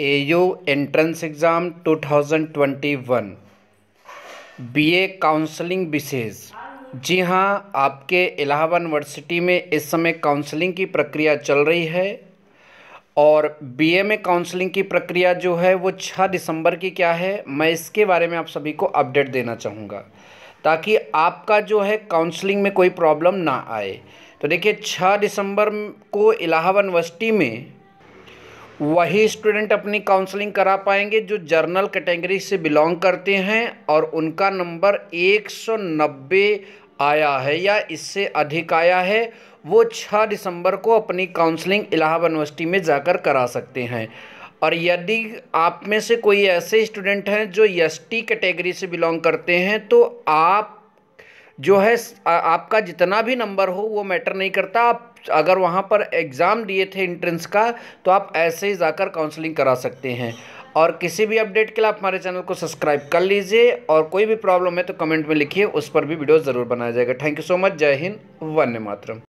ए U entrance exam 2021 ए counselling विशेष जी हाँ आपके इलाहाबाद यूनिवर्सिटी में इस समय काउंसलिंग की प्रक्रिया चल रही है और बी ए में काउंसलिंग की प्रक्रिया जो है वो छः दिसंबर की क्या है मैं इसके बारे में आप सभी को अपडेट देना चाहूँगा ताकि आपका जो है काउंसलिंग में कोई प्रॉब्लम ना आए तो देखिए छः दिसंबर को इलाहाबाद यूनिवर्सिटी में वही स्टूडेंट अपनी काउंसलिंग करा पाएंगे जो जर्नल कैटेगरी से बिलोंग करते हैं और उनका नंबर 190 आया है या इससे अधिक आया है वो 6 दिसंबर को अपनी काउंसलिंग इलाहाबाद यूनिवर्सिटी में जाकर करा सकते हैं और यदि आप में से कोई ऐसे स्टूडेंट हैं जो एस टी कैटेगरी से बिलोंग करते हैं तो आप जो है आपका जितना भी नंबर हो वो मैटर नहीं करता आप अगर वहाँ पर एग्ज़ाम दिए थे इंट्रेंस का तो आप ऐसे ही जाकर काउंसलिंग करा सकते हैं और किसी भी अपडेट के लिए आप हमारे चैनल को सब्सक्राइब कर लीजिए और कोई भी प्रॉब्लम है तो कमेंट में लिखिए उस पर भी वीडियो ज़रूर बनाया जाएगा थैंक यू सो मच जय हिंद वन्य मातरम